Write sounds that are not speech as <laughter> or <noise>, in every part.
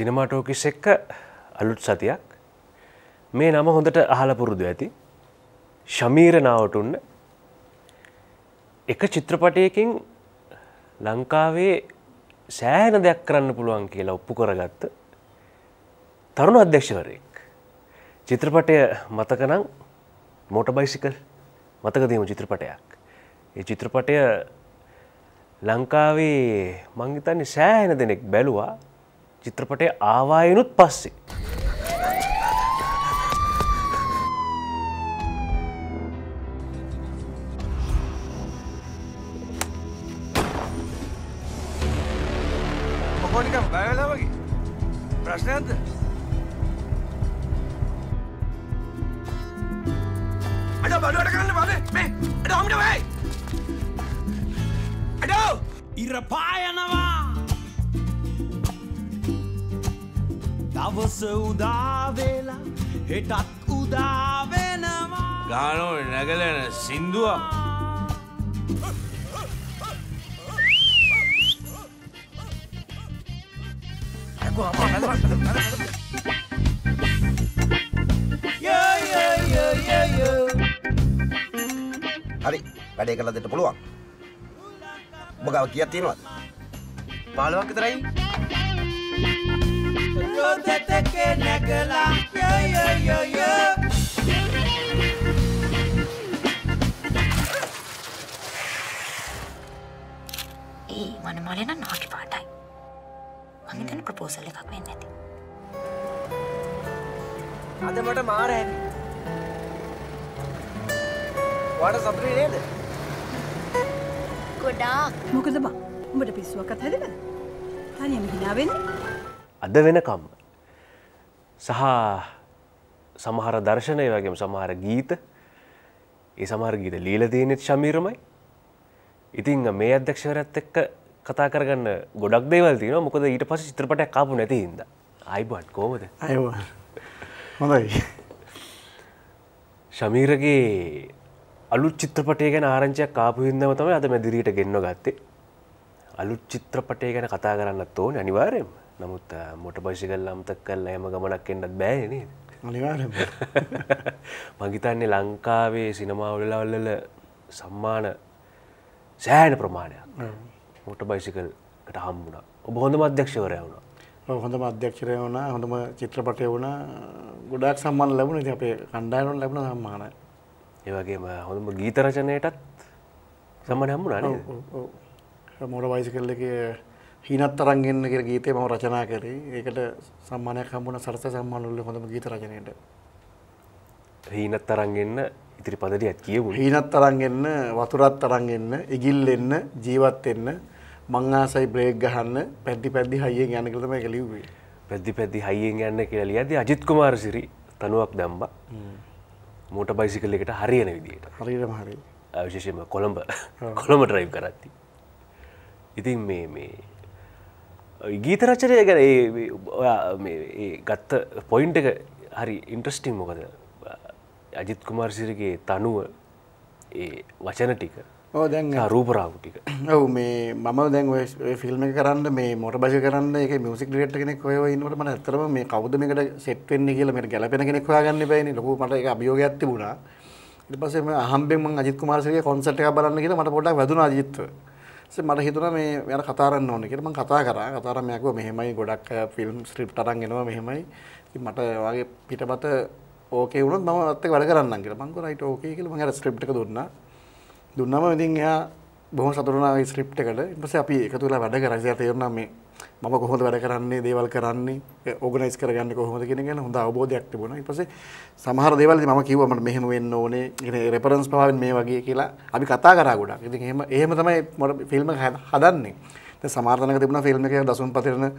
සිනමාටෝකිස් එක්ක අලුත් සතියක් මේ නම හොඳට අහල පුරුදු ඇති ශමීර නාවටුන්න එක චිත්‍රපටයකින් ලංකාවේ සෑහන දෙයක් කරන්න පුළුවන් කියලා ඔප්පු කරගත්ත තරුණ අධ්‍යක්ෂවරයෙක් චිත්‍රපටය මතකනං මෝට බයිසිකල් මතකදීම චිත්‍රපටයක් ඒ චිත්‍රපටය ලංකාවේ මංගිතන්නේ සෑහෙන දෙනෙක් බැලුවා චිත්‍රපටය ආවායනුත් පස්සේ. මොකෝනිකම් බයවෙලා වගේ ප්‍රශ්නයක්ද අඩ බඩුවට කරන්න බබේ මේ අඩ හොමිට වෙයි අඩෝ ඉර පායනවා දවස උදාවෙලා හෙටත් උදාවෙනවා ගානෝ නැගලන සින්දුවක් හරි වැඩේ කරලා දෙන්න පුළුවන්. ඔබ ගාව කීයක් තියෙනවද? 15ක් විතරයි. හොඳට කෙනකලා යයයයය ඒ මන මලන නාකි පාටයි මහිතන ප්‍රපෝසල් එකක් වෙන්න ඇති අද මට මාර ඇති වාට සතුටුයි නේද ගොඩාක් මොකද බා උඹට පිස්සුවක්වත් හැදෙනවද තනියම hina වෙන්නේ අද වෙනකම්ම සහ සමහර දර්ශනය වගේම සමහර ගීත ඒ සමහර ගීත ලීල දීනෙත් ශමීරමයි ඉතිං මේ අධ්‍යක්ෂවරත් එක්ක කතා කරගන්න ගොඩක් දේවල් තින මොකද ඊට පස චිත්‍රපට කාපු නැතිහින්ද අයිබන් කෝමද හොඳයි ශමීරගේ අලුත් චිත්‍රපටය ගැන ආරංචයක් කාපු හින්දම තමයි අද මැදිරීට ගෙන්න්න ගත්තේ අලුත් චිත්‍රපටය ගැන කතා කරන්න ඕන අනිවාරයෙන්ම නමුත් මොට පශි කල් අමතක් කල්ලා එම ගමනක් එන්නත් බෑනේ අනිවාර <laughs> මගිතන්නේ ලංකාවේ සිනමාවලවල්ලල සම්මාන සෑන ප්‍රමාණයක් මොට බයිසිකල්ට හම්බුණා ඔබ හොඳ මධ්‍යක්ෂවරය වුණා හොඳ අධ්‍යක්ෂරය වුණ හොඳම චිත්‍රපටය වුණ ගොඩක් සම්මාන ලැබුණ ති අපේ කණ්ඩායනුන් ලැබුණ සම්මාන ඒවගේම හොඳම ගීතරචනයටත් සම්මන හම්මුණ මොර වයිසි කල්ලක හීනත් තරන් එන්න කියලා ගීතේ මම රචනා කරේ. ඒකට සම්මානයක් හම්බුණා සරස සම්මාන වල හොඳම ගීත රචනයට. හීනත් තරන් එන්න ඉතිරි පදලියක් කියවුණා. හීනත් තරන් එන්න, වතුරත් තරන් එන්න, ඉගිල් එන්න, ජීවත් වෙන්න, මං ආසයි බ්‍රේක් ගහන්න, පැද්දි පැද්දි හයියෙන් යන්න කියලා තමයි ඒක ලිව්වේ. පැද්දි පැද්දි හයියෙන් යන්න කියලා ලියද්දී අජිත් කුමාරසිරි තනුවක් දැම්බා. මෝටර් බයිසිකල් එකට හරියන විදිහට. හරියටම හරියි. විශේෂයෙන්ම කොළඹ කොළඹ ඩ්‍රයිව් කරද්දී. ඉතින් මේ මේ ගීත රචනය ගැන ඒ ඔයා ගත්ත පොයින්් එක හරි ඉන්ට්‍රස්ටිං මොකද අජිත් කුමාර්සිරගේ තනුව ඒ වචන ටික ඕ දැන් රූපරාහු ටික ඔව මේ මම දැන් ෆිල්ම් කරන්න මේ මොට බජ කරන්න එක මියසික් ඩිරෙක්ට් කෙනෙක් ඔය ඉන්නකොට මට ඇත්තටම මේ කවුද මේකට සෙට් වෙන්නේ කියලා මට ගැළපෙන කෙනෙක් හොයාගන්න බෑනේ ලොකු මට ඒක අභියෝගයක් තිබුණා ඊට පස්සේ මම අහම්බෙන් මම අජිත් කුමාර්සිරගේ කොන්සර්ට් එකක් බලන්න කියලා මට පොඩ්ඩක් වැදුනා අජිත්ව ඉතින් මට හිතුණා මේ යාර කතා කරන්න ඕනේ කියලා මම කතා කරා කතා කරා මම මෙහෙමයි ගොඩක් ෆිල්ම් ස්ක්‍රිප්ට් අරන් එනවා මෙහෙමයි ඉතින් මට වාගේ පිටපත ඕකේ වුණොත් මම ඔත් එක්ක වැඩ කරන්නම් කියලා මම කිව්වා රයිට් ඕකේ කියලා මම යාර ස්ක්‍රිප්ට් එක දුන්නා දුන්නාම ඉතින් එයා බොහොම සතුටු වුණා ඒ ස්ක්‍රිප්ට් එකට ඊට පස්සේ අපි එකතු වෙලා වැඩ කරා ඉතින් තේරුණා මේ මම කොහොද වැඩ කරන්නේ දේවල් කරන්නේ ඕගනයිස් කරගන්න කොහොමද කියන ගැන හොඳ අවබෝධයක් තිබුණා. ඊට පස්සේ සමහර දේවල් මම කිව්වා මට මෙහෙම වෙන්න ඕනේ. ඉතින් රෙෆරන්ස් පාවෙන් මේ වගේ කියලා අපි කතා කරා ගොඩක්. ඉතින් එහෙම එහෙම තමයි මම ෆිල්ම් එක හදන්නේ. දැන් සමහර තැනක තිබුණා ෆිල්ම් එකේ දසුන් පතිරන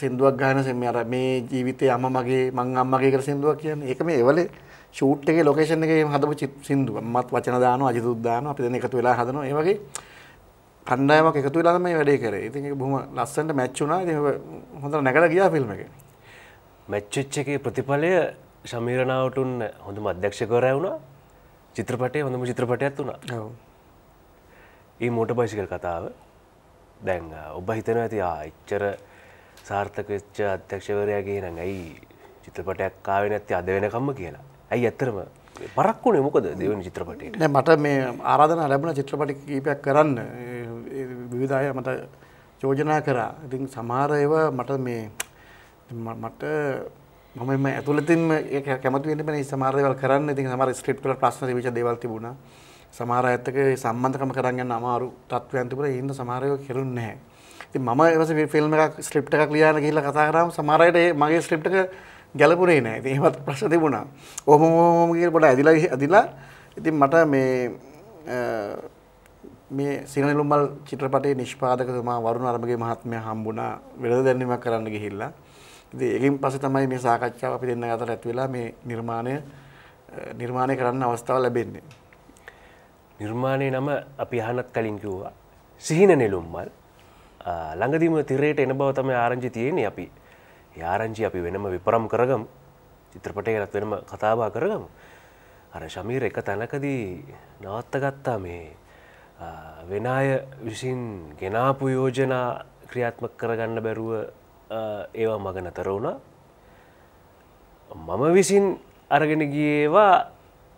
සින්දුවක් ගහන මේ අර මේ ජීවිතේ අම්මා මගේ මං අම්මා මගේ කියලා සින්දුවක් කියන්නේ. ඒක මේ එවලේ ෂූට් එකේ ලොකේෂන් එකේ හදපු සින්දුවක්. මමත් වචන දානවා, අජිතුත් දානවා, අපි දැන් එකතු වෙලා හදනවා. ඒ වගේ කණ්ඩායමක් එකතු වෙලා තමයි වැඩේ කරේ. ඉතින් ඒක බොහොම ලස්සනට මැච් වුණා. ඉතින් හොඳට නැගලා ගියා ෆිල්ම් එකේ. මැච් වෙච්ච එකේ ප්‍රතිඵලය ශමීර නාවටුන් හොඳම අධ්‍යක්ෂකවරයා වුණා. චිත්‍රපටයේ හොඳම චිත්‍රපටයක් වුණා. ඔව්. මේ මෝටර් බයිසිකල් කතාව දැන් ඔබ හිතනවා ඇති ආ එච්චර සාර්ථක වෙච්ච අධ්‍යක්ෂවරයා කියනනම් ඇයි චිත්‍රපටයක් ආවේ නැත්තේ අද වෙනකම්ම කියලා. ඇයි ඇත්තටම පරක්කුනේ මොකද දෙවෙනි චිත්‍රපටේට? නෑ මට මේ ආරාධනා ලැබුණා චිත්‍රපට කීපයක් කරන්න. විවිධාය මට යෝජනා කරා ඉතින් සමහර ඒවා මට මේ මට මම එම ඇතුළතින්ම ඒක කැමති වෙන්න බෑ සමහර දේවල් කරන්න ඉතින් සමහර ස්ක්‍රිප්ට් වල ප්‍රශ්න තිබිච්ච දේවල් තිබුණා සමහර අයත්තක සම්බන්ධකම කරන් යන අමාරු තත්ත්වයන් තිබුණා ඒ හින්දා සමහර ඒවා කෙරුන්නේ නැහැ ඉතින් මම ඊපස්සේ ෆිල්ම් එකක් ස්ක්‍රිප්ට් එකක් ලියන්න ගිහිල්ලා කතා කරාම සමහර අයට මගේ ස්ක්‍රිප්ට් එක ගැලපුණේ නැහැ. ඉතින් එහෙමත් ප්‍රශ්න තිබුණා. ඔහොම ඔහොම කියලා පොඩ්ඩක් ඇදිලා ඇදිලා ඉතින් මට මේ මේ සිනලුම්මල් චිත්‍රපටයේ නිෂ්පාදකතුමා වරුණ අරමගේ මහත්මයා හම්බුණා වෙළඳ දැන්වීමක් කරන්න ගිහිල්ලා. ඉතින් ඒකෙන් පස්සේ තමයි මේ සාකච්ඡාව අපි දෙන්න අතර ඇතු වෙලා මේ නිර්මාණය නිර්මාණය කරන්න අවස්ථාව ලැබෙන්නේ. නිර්මාණයේ නම අපි අහනත් කලින් කිව්වා. සිහින නෙළුම්මල් ළඟදීම තිරයට එන බව තමයි ආරංචි තියෙන්නේ අපි. ඒ ආරංචි අපි වෙනම විපරම් කරගමු. චිත්‍රපටයකට වෙනම කතාබහ කරගමු. අර ශමීර එක තැනකදී නවත්ත ගත්තා මේ වෙන අය විසින් ගෙනාපු යෝජනා ක්‍රියාත්මක කරගන්න බැරුව ඒවා මග නතර වුණා මම විසින් අරගෙන ගියේවා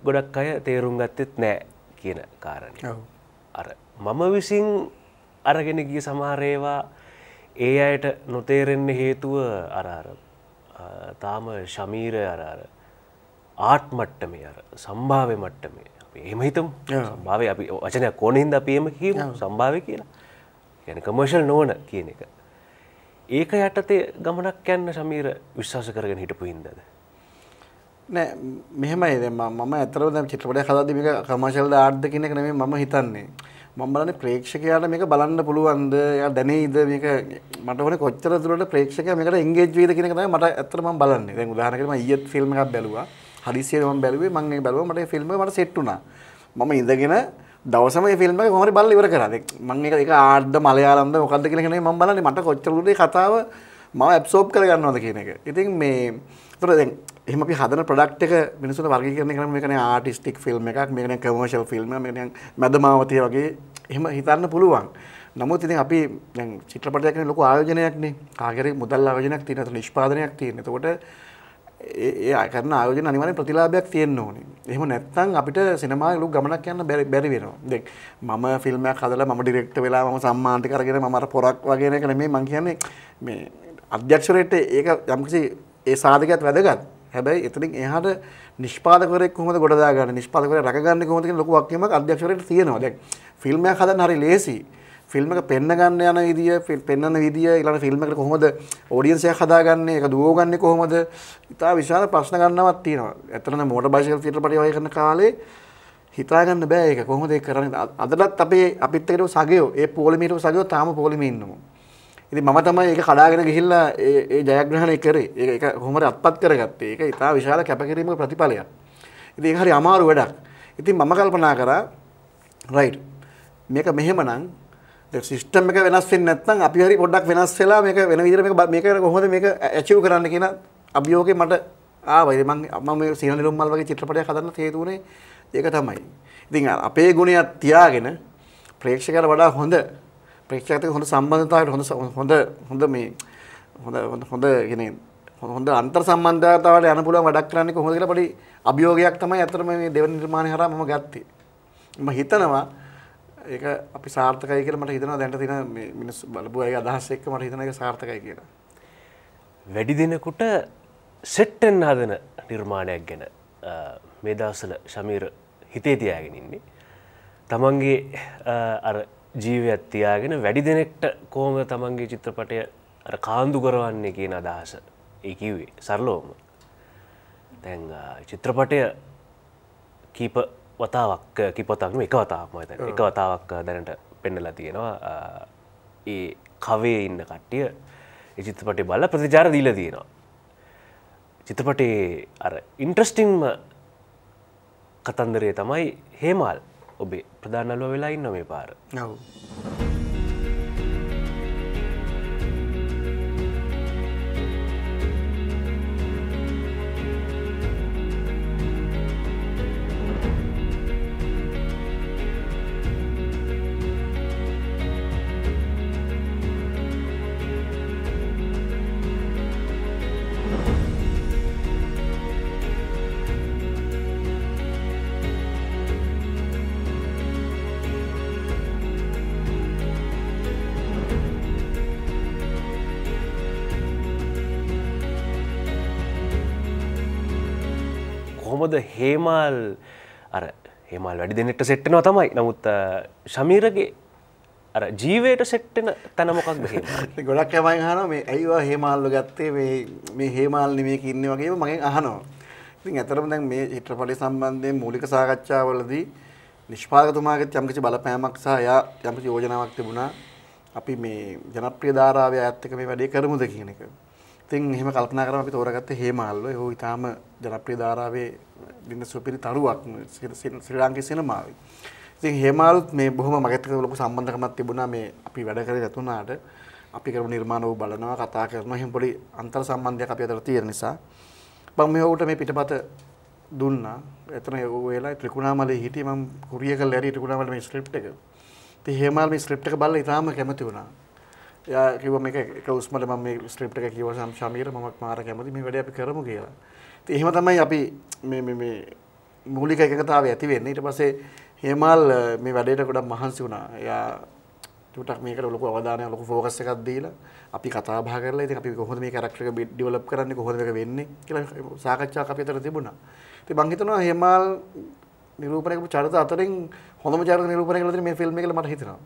ගොඩක් අය තේරුම් ගත්තෙත් නෑ කියන කාරණය අර මම විසින් අරගෙන ගිය සමහරේවා ඒ අයට නොතේරෙන්න හේතුව අරාර තාම ශමීර අරාර ආට් මට්ටමේ අර සම්භාවය මට්ටමේ එහෙම හිතමු සම්භාවය අපි වචනයක් ඕන හින්දා අපි එහෙම කියමු සම්භාවය කියලා. කියන්නේ කමර්ෂල් නොවන කියන එක. ඒක යටතේ ගමනක් යන්න සමීර විශ්වාස කරගෙන හිටපු හින්දාද? නෑ මෙහෙමයි දැන් මම අතරම දැන් චිත්‍රපටය හදාද්දි මේක කමර්ෂල්ද ආර්ට්ද කියන එක නෙමෙයි මම හිතන්නේ. මම බලන්නේ ප්‍රේක්ෂකයාට මේක බලන්න පුළුවන්ද? එයා දැනෙයිද මේක මට ඕනේ කොච්චර දුරට ප්‍රේක්ෂකයා මේකට එන්ගේජ් වෙයිද කියන එක තමයි මට අතට මම බලන්නේ. දැන් උදාහරණයක් මම ඊයේත් ෆිල්ම් එකක් බැලුවා. හරිසිය ම බැලුවේ මගේ බැලුව මට ෆිල්ම් මට සෙට්ටුනා මම ඉඳගෙන දවසම ෆිල්ම් හොමරි බල්ල ඉවර කරන්න මං එක එක ආඩ්ඩ මලයාලම්ද මොකක්ද කියලගෙන ම බලන මට කොච්චරුේ කතාව මම ඇප්සෝප් කරගන්නවද කියන එක ඉතින් මේ තොර දැන් එහම අපි හදන ප්‍රඩක්් එක මිනිසුන වර්ග කරන කරම එකන ආටිස්ටික් ෆිල්ම් එකක් මේන කමර්ශල් ෆිල්ම් මෙ මැදමාවතය වගේ එහෙම හිතන්න පුළුවන් නමුත් ඉතින් අපි චිත්‍රපටයක්න ලොක ආයෝජනයක්නේ කාගර මුදල් ආයෝජනයක් තියනතු නිෂ්පාදනයක් තියෙන තකොට ඒ කරන ආයෝජන අනිවාර්යෙන් ප්‍රතිලාභයක් තියෙන්න ඕනේ. එහෙම නැත්නම් අපිට සිනමාවේ ලොකු ගමනක් යන්න බැරි බැරි වෙනවා. දැන් මම ෆිල්ම් එකක් හදලා මම ඩිරෙක්ටර් වෙලා මම සම්මානට කරගෙන මම අර පොරක් වගේ නේක නෙමෙයි මම කියන්නේ මේ අධ්‍යක්ෂරයට ඒක යම්කිසි ඒ සාධකයක් වැදගත්. හැබැයි එතනින් එහාට නිෂ්පාදකවරයෙක් කොහොමද ගොඩ දාගන්නේ? නිෂ්පාදකවරයා රකගන්නේ කොහොමද කියන ලොකු වක්කීමක් අධ්‍යක්ෂරයට තියෙනවා. දැන් ෆිල්ම් එකක් හදන්න හරි ලේසියි. ෆිල්ම් එක පෙන්න ගන්න යන විදිය පෙන්වන විදිය ඊළඟ ෆිල්ම් එකට කොහොමද ඔඩියන්ස් එක හදාගන්නේ ඒක දුවගන්නේ කොහොමද ඉතා විශාල ප්‍රශ්න ගන්නවක් තියෙනවා. ඇත්තටම මෝටර් බයිසිකල් චිත්‍රපටය වගේ කරන කාලේ හිතාගන්න බෑ ඒක කොහොමද ඒක කරන්නේ අදටත් අපේ අපිත් එක්කම සගයෝ ඒ පොලිමීටම සගයෝ තාම පොලිමේ ඉන්නමු ඉතින් මම තමයි ඒක කඩාගෙන ගිහිල්ලා ඒ ඒ ජයග්‍රහණය කරේ ඒක ඒක කොහොමද අත්පත් කරගත්තේ ඒක ඉතා විශාල කැපකිරීමක ප්‍රතිඵලයක් ඉතින් ඒක හරි අමාරු වැඩක් ඉතින් මම කල්පනා කරා රයිට් මේක මෙහෙමනම් සිිස්ටම් එක වෙනස් වෙන්න නැත්නම් අපි හරි පොඩ්ඩක් වෙනස් වෙලා මේක වෙන විදිහට මේක මේක කොහොමද මේක ඇචීව් කරන්න කියන අභියෝගේ මට ආවයි. මම මම මේ සීන නිලුම් මල් වගේ චිත්‍රපටයක් හදන්න හේතු උනේ ඒක තමයි. ඉතින් අපේ ගුණයක් තියාගෙන ප්‍රේක්ෂකයන්ට වඩා හොඳ ප්‍රේක්ෂකයන්ට හොඳ සම්බන්ධතාවයකට හොඳ හොඳ හොඳ මේ හොඳ හොඳ කියන්නේ හොඳ අන්තර් සම්බන්ධතාවට යන්න පුළුවන් වැඩක් කරන්නේ කොහොමද කියලා පොඩි අභියෝගයක් තමයි අතරම මේ දෙවන නිර්මාණය හරහා මම ගත්තේ. මම හිතනවා ඒක අපි සාර්ථකයි කියලා මට හිතෙනවා දැන් තියෙන මේ මිනිස්සු බලපු අයගේ අදහස් එක්ක මට හිතෙන එක සාර්ථකයි කියලා. වැඩි දිනකට සෙට් වෙන්න හදන නිර්මාණයක් ගැන මේ දවස්වල ශමීර හිතේ තියාගෙන ඉන්නේ. තමන්ගේ අර ජීවිතයක් තියාගෙන වැඩි දිනෙකට කොහොමද තමන්ගේ චිත්‍රපටය අර කාන්දු කරවන්නේ කියන අදහස. ඒ කිව්වේ සරලවම. දැන් චිත්‍රපටය කීප වතාවක් කිපතක්ම එක වතාවක්ම ඇත එක වතාවක් දැනට පෙන්නලා තියෙනවා ඒ කවේ ඉන්න කට්ටිය චිත්‍රපටේ බල ප්‍රතිචාර දීල තියෙනවා චිත්‍රපටේ අර ඉන්ට්‍රස්ටිංම කතන්දරය තමයි හේමල් ඔබේ ප්‍රධානලුව වෙලා ඉන්න මේ පාර නව්. මොකද හේමල් අර හෙමල් වැඩි දෙනෙට සෙට්ටනවා තමයි නමුත් ශමීරගේ ජීවයට සෙට්ටෙන තැනමොකක් <laughs> ගොඩක් ඇමයි හන මේ ඇයිවා හේමල්ලු ගත්තේ මේ හේමල්ලි මේ ඉන්න වගේ මගේ අහනෝ ඉතින් ඇතරම දැන් මේ චිත්‍රපටි සම්බන්ධයෙන් මූලික සාකච්ඡාවලදී නිෂ්පාගතුමාගේ යම්කිසි බලපෑමක් සහ එයා යම්කිසි යෝජනාවක් තිබුණා අපි මේ ජනප්‍රිය ධාරාවේ ඇත්තක මේ වැඩේ කරමුද කියන එක ඉතින් එහෙම කල්පනා කරම අපි තෝරගත්තේ හේමාල්ව. ඒ ඉතාම ජනප්‍රිය ධාරාවේ වින්න සුපිරි තරුවක් ශ්‍රී ලාංකික සිනමාවේ. ඉතින් හේමාලුත් මේ බොහොම මගත් ලොකු සම්බන්ධකමක් තිබුණා මේ අපි වැඩ කරේ නැතුණාට අපි කරපු නිර්මාණ වූ බලනවා කතා කරනවා එහෙම පොඩි අන්තර් සම්බන්ධයක් අපි අතර තියෙන නිසා මම මේ ඔහුට මේ පිටපත දුන්නා. එතන ඒ වෙලාවේ ත්‍රිකුණාමලේ හිටියේ මම කුරිය කරලා හරි ත්‍රිකුණාමලේ මේ ස්ක්‍රිප්ට් එක. ඉතින් හේමාල් මේ ස්ක්‍රිප්ට් එක බලලා ඉතාලම කැමති වුණා. යකිව මේ කවස්මට ම ස්ත්‍රිප්ට එක කිව සම් ශමීර මක් මාර කැමති මේ වැඩ අපි කරමු කියලා එහෙම තමයි අපි මූලික එකකතාව ඇති වෙන්න ඊට පසේ හෙමල් මේ වැඩට ගොඩක් මහන්සි වුණා එයා ටක් මේක ලොක අවධානය ලොක ෆෝකස් එකක් දීලා අපි කතා බා කරලා ඉතින් අපි කොහොමද මේ කැරක්ටර් එක ඩිවලොප් කරන්නේ කොහොමද මේක වෙන්නේ කියලා සාකච්ඡාවක් අපි අතර තිබුණා. ඉතින් මං හිතනවා හෙමල් නිරූපණය කරපු චරිත අතරින් හොඳම චරිත නිරූපණය කළ දේ මේ ෆිල්ම් එකල මට හිතෙනවා.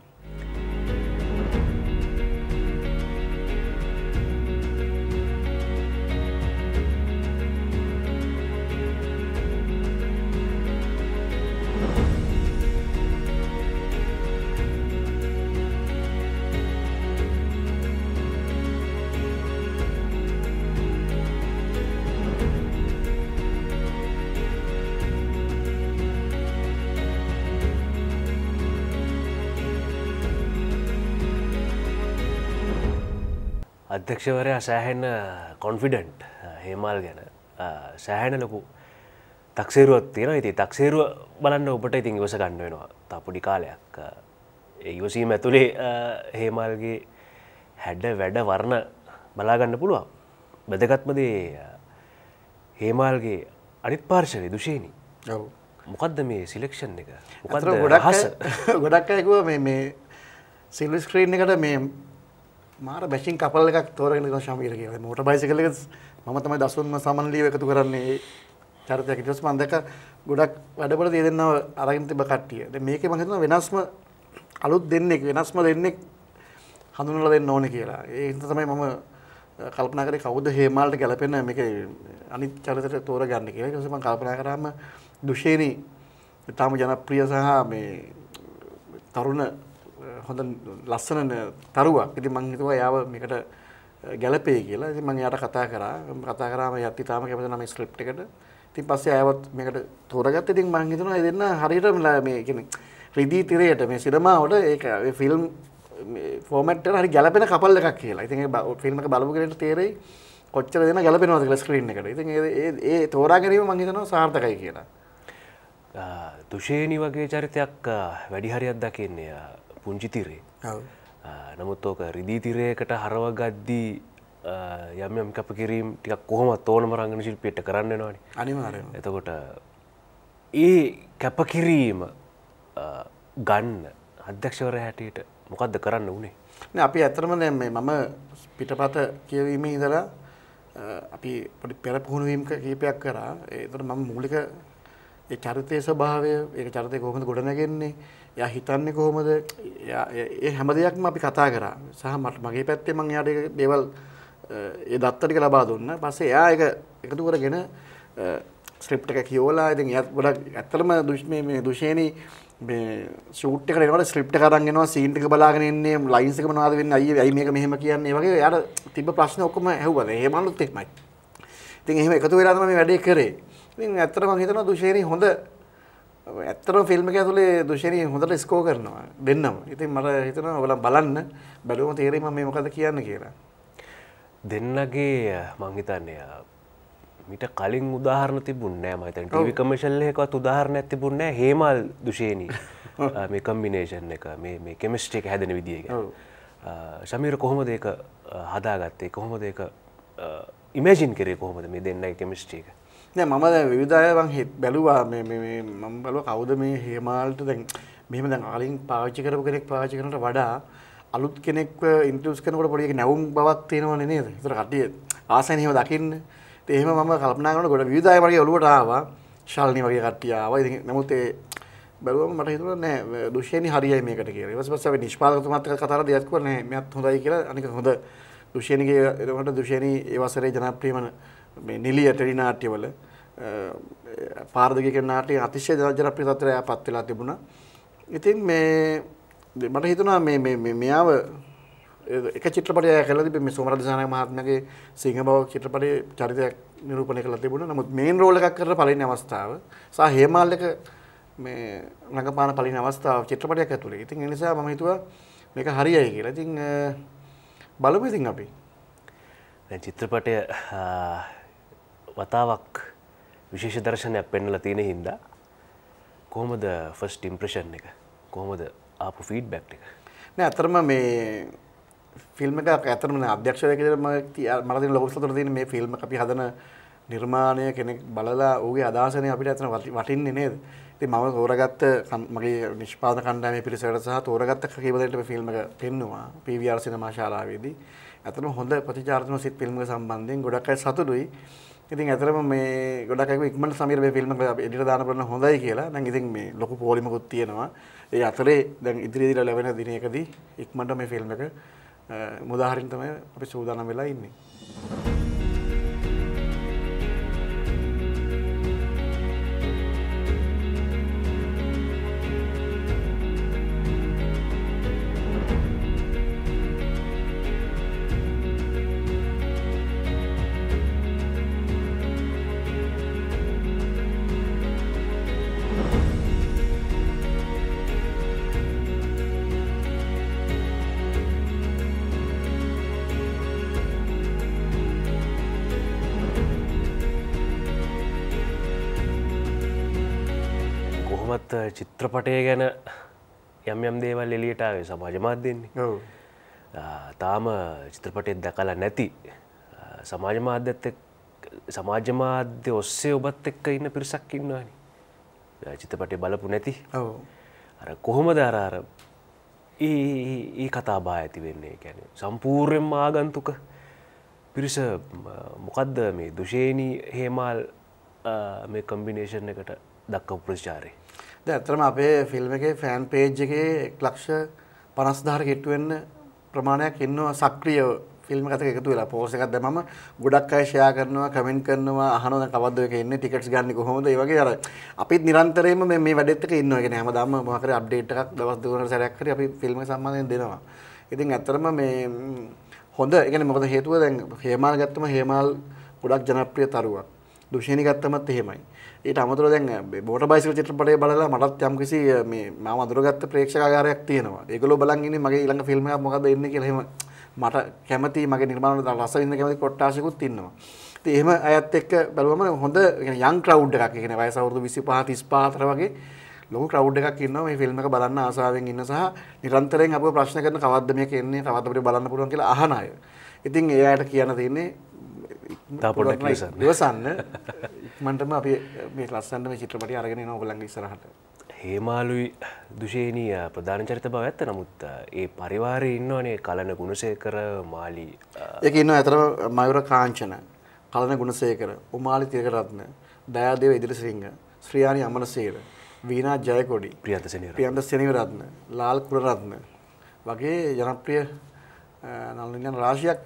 අධ්‍යක්ෂවරයා සෑහෙන්න කොන්ෆිඩන්ට් හේමල් ගැන සෑහෙන ලොකු තක්සේරුවත් තියෙන ඉති තක්සේරුව බලන්න ඔබට ඉතින් ඉවස ගන්න වෙනවා තපුඩි කාලයක් ඉවසීම ඇතුළේ හේමල්ගේ හැඩ වැඩ වර්ණ බලාගන්න පුළුවන් බැදගත්මදේ හේමල්ගේ අනිත් පාර්ශවය දුෂේණි මොකක්ද මේ සිලෙක්ෂන් එක ගොඩක් ගොඩක් ඇකුව මේ සිල්ලි ස්ක්‍රීන් එකට මේ මාර බැෂින් කපල් එකක් තෝරගෙන දෙනවා ශමීර කියලා. මෝටර් බයිසිකල් එක මම තමයි දසුන්ම සමන්ලීව එකතු කරන්නේ චරිතයක්. ඊට පස්සේ මම දැක්ක ගොඩක් වැඩවල තිය දෙන්නව අරගෙන තිබ්බ කට්ටිය. දැන් මේකේ මම හිතනවා වෙනස්ම අලුත් දෙන්නෙක් වෙනස්ම දෙන්නෙක් හඳුනලා දෙන්න ඕනේ කියලා. ඒ හින්දා තමයි මම කල්පනා කරේ කවුද හේමාල්ට ගැලපෙන මේක අනිත් චරිතයට තෝරගන්නේ කියලා. ඊට පස්සේ මම කල්පනා කරාම දුෂේනි තාම ජනප්‍රිය සහ මේ තරුණ හොඳ ලස්සන තරුවක් ඉති මංහිතුව යාව මේකට ගැලපේ කියලා මං යට කතා කරා කතා කරම යති තාම කැමති නම ස්ක්‍රප් එකට තින් පස්සේ අයවත් මේකට තෝරගත්ත ඉතින් මං හිතනවා ඒ දෙන්න හරියටම මේ කියන්නේ රිදී තිරයට මේ සිනමාවට ඒක ඒ ෆිල්ම් ෆෝමැට් එකට හරි ගැලපෙන කපල් එකක් කියලා. ඉතින් ඒ ෆිල්ම් එක බලපු කෙනෙක්ට තේරෙයි කොච්චර දෙනා ගැලපෙනවද කියලා ස්ක්‍රීන් එකට. ඉතින් ඒ ඒ තෝරා ගැනීම මං හිතනවා සාර්ථකයි කියලා. දුෂේනි වගේ චරිතයක් වැඩි හරියක් දකින්නේ පුංචි තිරේ. නමුත් ඕක රිදී තිරයකට හරව ගද්දී යම් යම් කැප කිරීම් ටිකක් කොහොම තෝනම රංගන ශිල්පියට කරන්න නවානේ අනිවාර්ය එතකොට ඒ කැපකිරීම ගන්න අධ්‍යක්ෂවර හැටියට මොකක්ද කරන්න වනේ අපි ඇතරම දැ මේ මම පිටපත කියවීම ඉදලා අපි පොඩි පෙර පුහුණුවීම කීපයක් කරා ඒතට මම මූලික චරිතය ස්වභාවය ඒ චරිතය කොහොමද ගොඩනගන්නේ ය හිතන්නේ කොහොමද ඒ හැම දෙයක්ම අපි කතා කරා සහ මට මගේ පැත්තේ මං යාට දේවල් ඒ දත්තටික ලබා දුන්න පස්සේ එයා එක එකතු කරගෙන ස්ක්‍රිප්ට එක කියෝලා ඉතින් එයත් ගොඩක් ඇත්තටම දුෂ්මේ මේ දුෂේනී මේ ෂූට් එකට එනකොට ස්ක්‍රිප්ට් එකක් අරන් එනවා සීන් එක බලාගෙන ඉන්නේ ලයින්ස් එක මොනවද වෙන්නේ අයියේ ඇයි මේක මෙහෙම කියන්නේ වගේ එයාට තිබ්බ ප්‍රශ්න ඔක්කොම ඇහුවා මේ මනුත් එහෙමයි ඉතින් එහෙම එකතු වෙලා තමයි මේ වැඩේ කරේ ඉතින් ඇත්තටම මම හිතනවා දුෂේනී හොඳ ඇත්තන ෆිල්ම් එක ඇතුලේ දුෂණී හොඳට ස්කෝ කරනවා දෙන්නම. ඉතින් මට හිතෙනවා ඔයාලා බලන්න බැලුවම තේරෙයි මම මේ මොකද කියන්න කියලා. දෙන්නගේ මං හිතන්නේ මිට කලින් උදාහරණ තිබුණේ නැහැ මම හිතන්නේ ටීවී කමර්ෂල් එකකවත් උදාහරණයක් තිබුණේ නැහැ හේමල් දුෂේණී <laughs> මේ කම්බිනේෂන් එක මේ මේ කෙමිස්ට්‍රි එක හැදෙන විදිය එක. ශමීර කොහොමද ඒක හදාගත්තේ කොහොමද ඒක ඉමේජින් කරේ කොහොමද මේ දෙන්නගේ කෙමිස්ට්‍රි එක? නෑ මම දැන් විවිධාය මං බැලුවා මේ මේ මම බලුවා කවුද මේ හේමාල්ට දැන් මෙහෙම දැන් කලින් පාවිච්චි කරපු කෙනෙක් පාවිච්චි කරනට වඩා අලුත් කෙනෙක්ව ඉන්ට්‍රොඩියුස් කරනකොට පොඩි එක නැවුම් බවක් තියෙනවනේ නේද? ඒතර කට්ටිය ආසෙන් එහෙම දකින්න. ඉතින් එහෙම මම කල්පනා කරනකොට ගොඩ විවිධාය වගේ ඔලුවට ආවා. ශාලිනී වගේ කට්ටිය ආවා. ඉතින් නමුත් ඒ බැලුවම මට හිතුණා නෑ දුෂේනි හරියයි මේකට කියලා. ඊට පස්සේ අපි නිෂ්පාදකතුමාත් එක්ක කතා කරලා දෙයක් කරා නෑ මෙයත් හොඳයි කියලා අනික හොඳ දුෂේනිගේ එතකොට දුෂේනි ඒ වසරේ ජනප්‍රියම මේ නිලිය ටෙලිනාට්‍යවල පාර්දගක නාටය අතිශය ජනප්‍රි තත්වරය පත් වෙලා තිබුණ ඉතින් මේ මට හිතනා මෙයාව එක චිත්‍රපටය කල තිබ මේ සුමරධසානය මහත්මගේ සිංහ බව චිත්‍රපටය චරිතයක් නිරූපණය කළ තිබුණ නමුත් මේන් රෝල එකක් කර පලින් අවස්ථාව සහ හේමාල්ලක මේ රඟපාන පලින් අවස්ථාව චිත්‍රපටයක් ඇතුළේ ඉතින් නිසා ම හිතුව මේක හරියයි කියලා ඉතින් බලපු ඉතින් අපි චිත්‍රපටය වතාවක් විශේෂ දර්ශනයක් පෙන්නල තියෙන හින්දා කොහොමද ෆස් ටිම්ප්‍රෂන් එක කොහොමද ආපු ෆීඩ් බැක්් එක නෑ අතරම මේ ෆිල්ම එක ඇතරම අධ්‍යක්ෂයකරම මරදි ලොකුසතුර තින මේ ෆිල්ම් අපි හදන නිර්මාණය කෙනෙක් බලලා ඌගේ අදහසනය අපිට ඇතන වටින්නේ නේද ති මම තෝරගත්ත මගේ නිෂ්පාද කණ්ඩෑම පිරිසට සහ තෝරගත්ත කීවලට ෆිල්ම් එක පෙන්නවා පීවර්සින මාශාලාවේදී ඇතන හොඳ ප්‍රතිචාර්ම සිත් ෆිල්ම් සම්බන්ධයෙන් ගොඩක් සතුටුයි ඉතින් ඇතරම මේ ගොඩක් ඉක්මට සමීර මේ ෆිල්ම් එඩිට දාන බලන හොඳයි කියලා නම් ඉතින් මේ ලොකු පොලිමකුත් තියෙනවා ඒ අතරේ දැන් ඉදිරියේදී ලැබෙන දිනයකදී ඉක්මනට මේ ෆිල්ම් එක මුදාහරින් තමයි අපි සූදානම් වෙලා ඉන්නේ චිත්‍රපටය ගැන යම් යම් දේවල් එලියටාවේ සමාජමත් දෙන්නේ තාම චිත්‍රපටය දැකලා නැති සමාජ මාධ්‍යත් සමාජ මාධ්‍ය ඔස්සේ ඔබත් එක්ක ඉන්න පිරිසක් ඉන්නවානි චිත්‍රපටය බලපු නැති අර කොහොම දරාර ඒ කතාබා ඇති වෙන්නේ ගැන සම්පූර්යෙන් ආගන්තුක පිරිස මොකක්ද මේ දුෂේණී හේමල් මේ කම්බිනේෂන් එකට දක්කව ප්‍රචාරය ඇතරම අපේ ෆිල්ම් එකේ ෆෑන් පේජ් එකේ ලක්ෂ පනස්දාර කෙට්ටුවෙන්න ප්‍රමාණයක් ඉන්නවා සක්‍රියව ෆිල්ම් එකකට එකතු වෙලා පෝස්ට් එකක් දැමම ගොඩක් අය ෂෙයා කරනවා කමෙන්ට් කරනවා අහනවා දැන් කවද්ද ඔයක එන්නේ ටිකට්ස් ගන්න කොහොමද ඒ වගේ අර අපිත් නිරන්තරයෙන්ම මේ මේ වැඩෙත් එක ඉන්නවා කියන්නේ හැමදාම මොකක් හරි අප්ඩේට් එකක් දවස් දෙකකට සැරයක් හරි අපි ෆිල්ම් එක සම්බන්ධයෙන් දෙනවා ඉතින් ඇත්තරම මේ හොඳ ඒ කියන්නේ මොකද හේතුව දැන් හේමාල් ගත්තම හේමාල් ගොඩක් ජනප්‍රිය තරුවක් දුෂේනි ගත්තමත් එහෙමයි ඊට අමතුර දැන් බෝට බයිසික චිත්‍රපටය බලලා මටත් යම් කිසි මේ මම අඳුරගත්ත ප්‍රේක්ෂකාගාරයක් තියෙනවා. ඒගොල්ලෝ බලන් ඉන්නේ මගේ ඊළඟ ෆිල්ම් එකක් මොකද එන්නේ කියලා එහෙම මට කැමති මගේ නිර්මාණ රස විඳින්න කැමති කොට්ටාසිකුත් ඉන්නවා. ඉතින් එහෙම අයත් එක්ක බලුවම හොඳ යන් ක්‍රවුඩ් එකක්. ඒ කියන්නේ වයස අවුරුදු 25 35 අතර වගේ ලොකු ක්‍රවුඩ් එකක් ඉන්නවා මේ ෆිල්ම් එක බලන්න ආසාවෙන් ඉන්න සහ නිරන්තරයෙන් අපව ප්‍රශ්න කරන කවද්ද මේක එන්නේ, කවද්ද අපිට බලන්න පුළුවන් කියලා අහන අය. ඉතින් ඒ අයට කියන්න තියෙන්නේ ඉවසන්න ඉක්මටම අප මේ ලස්සන්න චිත්‍රපට අරගෙන නොබලන් ඉසරහට හේමාලුයි දුෂේනී ප්‍රධාන චරිත බව ඇත්ත නමුත් ඒ පරිවාරය ඉන්නවනේ කලන ගුණසේකර මාලි එක ඉන්න ඇතර මයුර කාංචන කලන ගුණසේකර උමාලි තිරකරත්න දයාදේව ඉදිරිසිංහ ශ්‍රියානි අමනසේර වීනා ජයකොඩි ප්‍රියන්ත සෙනීර ප්‍රියන්ත සෙනීරත්න ලාල් කුරරත්න වගේ ජනප්‍රිය නළුනියන් රාශියක්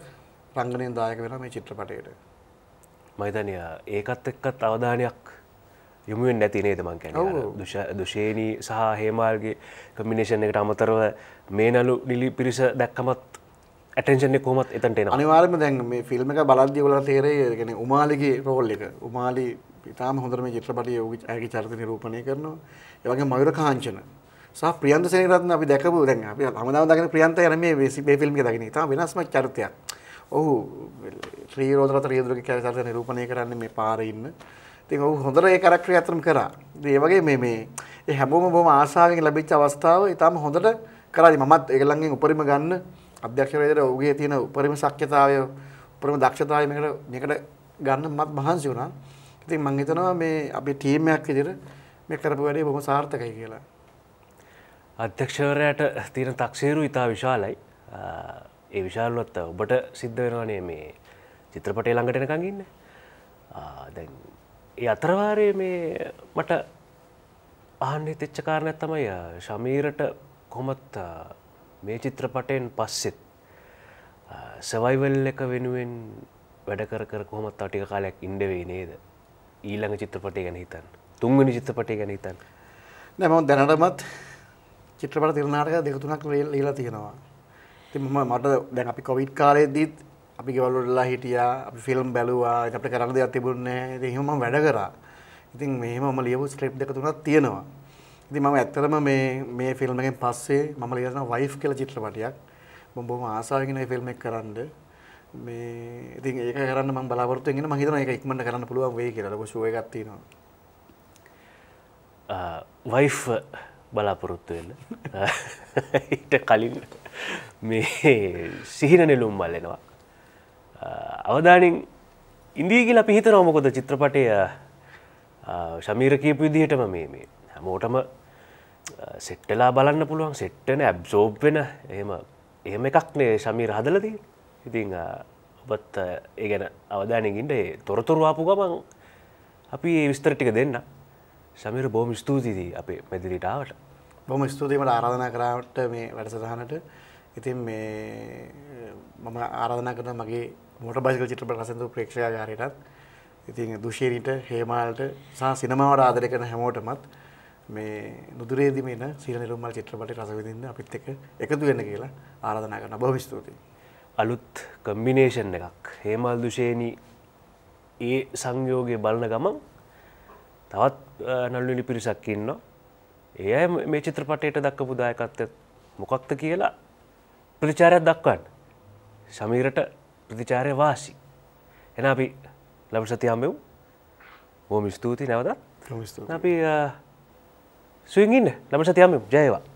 රංගනයෙන් දායක වෙලා මේ චිත්‍රපටයට මයිතනය ඒකත් එක්කත් අවධානයක් යොමුුවෙන් නැති නේද මං කැන දුෂේණී සහ හේමාල්ගේ කමිනේෂන් එකට අමතරව මේ නලු නිලි පිරිස දැක්කමත් ඇටෙන්ෂන කොමත් එතට අනිවාර්ම දැන් මේ ෆිල්ම් එක බලද්දි වල තේරේගෙන උමාලිගේ රෝල් එක උමාලි ඉතාම හොඳරම චිත්‍රපටිය යෝගි ඇගේ චරිත නිරූපණය කරනවා ඒවගේ මයුර කාංචන සහ ප්‍රියන්ත සේරත්න අපි දැකපු දැන් අපි හමදාව දකින ප්‍රියන්ත යන මේ වෙසි මේ ෆිල්ම් එක දකින ඉතාම වෙනස්ම චරිතයක් ඔහු ශ්‍රීරෝධර ත්‍රියදුරගේ කැරසල්ස නිරූපණය කරන්න මේ පාරේ ඉන්න. ඉතින් ඔහු හොඳට ඒ කැරක්ටර් අතරම කරා. ඉතින් ඒ වගේ මේ මේ ඒ හැමෝම බොහොම ආශාවෙන් ලැබිච්ච අවස්ථාව ඊටම හොඳට කරාදි මමත් ඒගොල්ලන්ගෙන් උපරිම ගන්න අධ්‍යක්ෂකවරයාට ඔහුගේ තියෙන උපරිම ශක්්‍යතාවය උපරිම දක්ෂතාවය මේකට මේකට ගන්න මත් මහන්සි වුණා. ඉතින් මම හිතනවා මේ අපේ ටීම් එකක් විදිහට මේ කරපු වැඩේ බොහොම සාර්ථකයි කියලා. අධ්‍යක්ෂවරයාට තියෙන තක්සේරු ඉතා විශාලයි. ඒ විශාලොත්ත ඔබට සිද්ධ වෙනවානේ මේ චිත්‍රපටය ළඟටනකං ඉන්න දැන් ඒ අතරවාරය මේ මට ආන්නේ තෙච්ච කාරණයක් තමයි ශමීරට කොමත් මේ චිත්‍රපටයෙන් පස්සෙත් සවයිවල් එක වෙනුවෙන් වැඩ කර කර කොහොමත් අටික කාලයක් ඉන්ඩවෙයි නේද ඊළඟ චිත්‍රපටය ගැන හිතන් තුන්ගනි චිත්‍රපටය ගැන හිතන් නැම දැනටමත් චිත්‍රපට තිරනාටක දෙකතුනක් ලීලා තියෙනවා තිම මට දැන් අපි කොවිට් කාලයේදීත් අපි ගෙවල්ලලා හිටියා අපි ෆිල්ම් බැලුවා අපට කරන්න දෙයක් තිබුණන්නේ එහෙම වැඩ කරා ඉතින් මෙහෙම මම ලියපු ස්ක්‍රිප්ට් දෙක තුනක් තියෙනවා ඉතින් මම ඇත්තටම මේ මේ ෆිල්ම් එකෙන් පස්සේ මම ලියන වයිෆ් කියලා චිත්‍රපටයක් මම බොහොම ආසාවෙන් මේ ෆිල්ම් එක කරන්න මේ ඉතින් ඒක කරන්න මම බලාපොරොත්තු වෙන මම හිතනවා ඒක ඉක්මනට කරන්න පුළුවන් වෙයි කියලා ලොකු ෂෝ එකක් තියෙනවා වයිෆ් uh, බලාපොරොත්තු වෙන්න හිට <laughs> කලින් මේ සිහින නෙලුම් බල්ලෙනවා අවධානින් ඉන්දී කියලා පිහිතනවමකොද චිත්‍රපටය ශමීර කීපු විදිහටම මේ මේ හැමෝටම සෙට්ටලා බලන්න පුළුවන් සෙට්ටන ඇබ්සෝබ් වෙන එහෙම එහෙම එකක්නේ ශමීර හදලදී ඉතිං ඔබත් ඒ ගැන අවධානයකින්ට තොරතුරවාපු ගමන් අපි විස්තර ටික දෙන්නා සමීර බොහොම ස්තුතියි අපේ මැදිරිටාවට. බොහොම ස්තුතියි මට ආරාධනා කරාට මේ වැඩසටහනට. ඉතින් මේ මම ආරාධනා කරනවා මගේ මෝටර් බයිසිකල් චිත්‍රපට රසෙන්දු ප්‍රේක්ෂකාගාරයටත්. ඉතින් දුෂීරිට, හේමාලට සහ සිනමාවට ආදරය කරන හැමෝටමත් මේ නුදුරේදී මේ සීල නිර්මල් චිත්‍රපටයේ රස විඳින්න අපිත් එක්ක එකතු වෙන්න කියලා ආරාධනා කරනවා. බොහොම ස්තුතියි. අලුත් කම්බිනේෂන් එකක්. හේමාල් දුෂේනි ඒ සංයෝගය බලන ගමන් තවත් නල්ලිලි පිරිසක් ඉන්නවා. ඒ අය මේ චිත්‍රපටයට දක්කපු දායකත්වයක් මොකක්ද කියලා ප්‍රතිචාරයක් දක්වන්න. සමීරට ප්‍රතිචාරය වාසි. එන අපි ලබ සතියම්බෙව් හෝම ස්තුතියි නැවතත් අපි ස්විගින්න ලබ සතියම්ම ජයවා